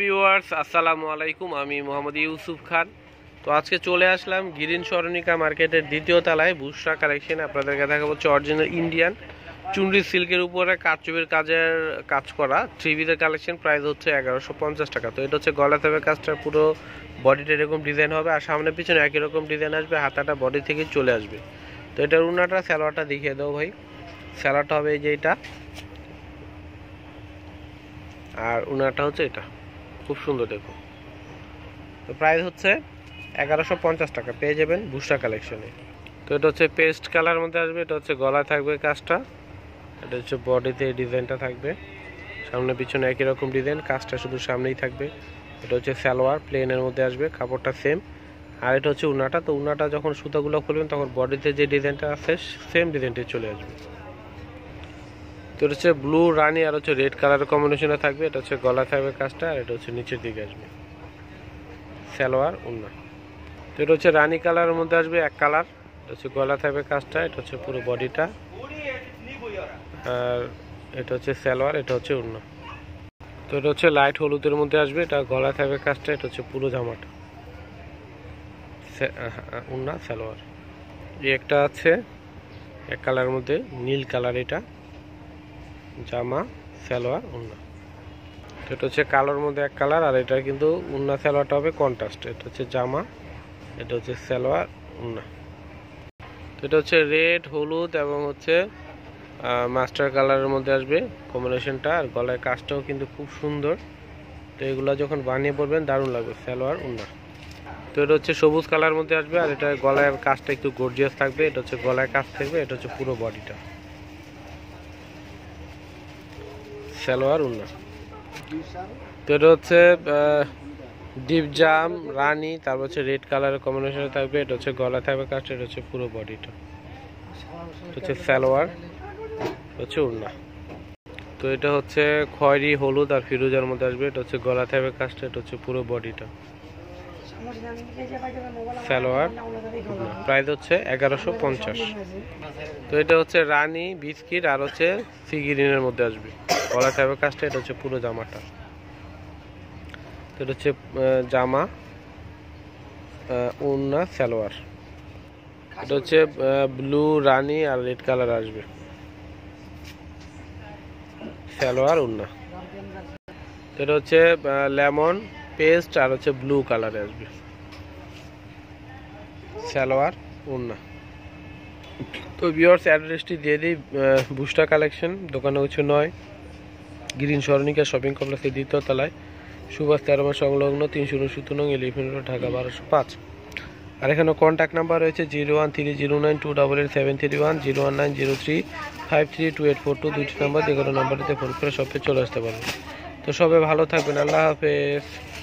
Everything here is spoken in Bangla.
ভিউয়ার্স আসসালামু আলাইকুম আমি মোহাম্মদ ইউসুফ খান তো আজকে চলে আসলাম গিরিন সরণিকা মার্কেটের দ্বিতীয় তলায় বুসরা কালেকশন আপনাদেরকে দেখা হচ্ছে অরিজিনাল ইন্ডিয়ান চুনরি সিল্কের উপরে কারচুপির কাজের কাজ করা থ্রিবিদের কালেকশন প্রাইস হচ্ছে এগারোশো পঞ্চাশ টাকা তো এটা হচ্ছে গলা থেকে কাজটা পুরো বডিটা এরকম ডিজাইন হবে আর সামনে পিছনে একই রকম ডিজাইন আসবে হাতাটা বডি থেকে চলে আসবে তো এটার উনাটা স্যালোয়ারটা দেখিয়ে দাও ভাই স্যালোয়ারটা হবে এই যে এটা আর উনাটা হচ্ছে এটা খুব সুন্দর দেখো তো প্রাইস হচ্ছে এগারোশো পঞ্চাশ টাকা পেয়ে যাবেন বুসরা কালেকশনে তো এটা হচ্ছে পেস্ট কালার মধ্যে আসবে এটা হচ্ছে গলায় থাকবে কাজটা এটা হচ্ছে বডিতে ডিজাইনটা থাকবে সামনে পিছনে একই রকম ডিজাইন কাজটা শুধু সামনেই থাকবে এটা হচ্ছে সালোয়ার প্লেনের মধ্যে আসবে কাপড়টা সেম আর এটা হচ্ছে উনাটা তো উনাটা যখন সুতাগুলো খুলবেন তখন বডিতে যে ডিজাইনটা আছে সেম ডিজাইনটি চলে আসবে তো হচ্ছে ব্লু রানি আর হচ্ছে রেড কালার কম্বিনেশনে থাকবে এটা হচ্ছে গলা থাকবে কাজটা আর এটা হচ্ছে নিচের দিকে আসবে সালোয়ার উন্না তো এটা হচ্ছে রানি কালারের মধ্যে আসবে এক কালার এটা হচ্ছে গলা থাকবে কাজটা এটা হচ্ছে পুরো বডিটা আর এটা হচ্ছে সালোয়ার এটা হচ্ছে উন্না তো এটা হচ্ছে লাইট হলুদের মধ্যে আসবে এটা গলা থাকবে কাজটা এটা হচ্ছে পুরো জামাটা উন্না সালোয়ার এই একটা আছে এক কালার মধ্যে নীল কালার এটা জামা সালোয়ার উন্না এটা হচ্ছে কালোর মধ্যে এক কালার আর এটা কিন্তু উন্না সালোয়ারটা হবে কন্ট্রাস্ট এটা হচ্ছে জামা এটা হচ্ছে সালোয়ার উন্না এটা হচ্ছে রেড হলুদ এবং হচ্ছে মাস্টার কালারের মধ্যে আসবে কম্বিনেশনটা আর গলায় কাজটাও কিন্তু খুব সুন্দর তো এগুলো যখন বানিয়ে পড়বেন দারুণ লাগবে সালোয়ার উন্না তো এটা হচ্ছে সবুজ কালার মধ্যে আসবে আর এটা গলায় কাজটা একটু গর্জিয়াস থাকবে এটা হচ্ছে গলায় কাজ থাকবে এটা হচ্ছে পুরো বডিটা সালোয়ার উন্না তো এটা হচ্ছে ডিপ জাম রানি তারপর হচ্ছে রেড কালারের কম্বিনেশনে থাকবে এটা হচ্ছে গলা থাকবে কাস্ট এটা হচ্ছে পুরো বডিটা হচ্ছে সালোয়ার হচ্ছে উন্না তো এটা হচ্ছে খয়রি হলুদ আর ফিরোজার মধ্যে আসবে এটা হচ্ছে গলা থাকবে কাস্ট এটা হচ্ছে পুরো বডিটা সালোয়ার প্রাইস হচ্ছে এগারোশো পঞ্চাশ তো এটা হচ্ছে রানি বিস্কিট আর হচ্ছে সিগিরিনের মধ্যে আসবে কলা টাইপের কাজটা এটা হচ্ছে পুরো জামাটা এটা হচ্ছে জামা উন্না সালোয়ার এটা হচ্ছে ব্লু রানি আর রেড কালার আসবে সালোয়ার উন্না এটা হচ্ছে লেমন পেস্ট আর হচ্ছে ব্লু কালারে আসবে সালোয়ার উন্না তো বিয়ার্স অ্যাড্রেসটি দিয়ে দিই বুস্টা কালেকশন দোকানে কিছু নয় গ্রিন স্বর্ণিকা শপিং কমপ্লেক্সের দ্বিতীয় তলায় সুভাষ তেরো মাস সংলগ্ন তিনশো উনসত্তর নং এলিফেন্ট রোড ঢাকা বারোশো পাঁচ আর এখানে কন্ট্যাক্ট নাম্বার রয়েছে zero one three zero nine two double eight seven three one zero one nine zero three five three two eight four two দুটি নাম্বার যে কোনো নাম্বারটিতে ফোন করে শপে চলে আসতে পারবে তো সবাই ভালো থাকবেন আল্লাহ হাফেজ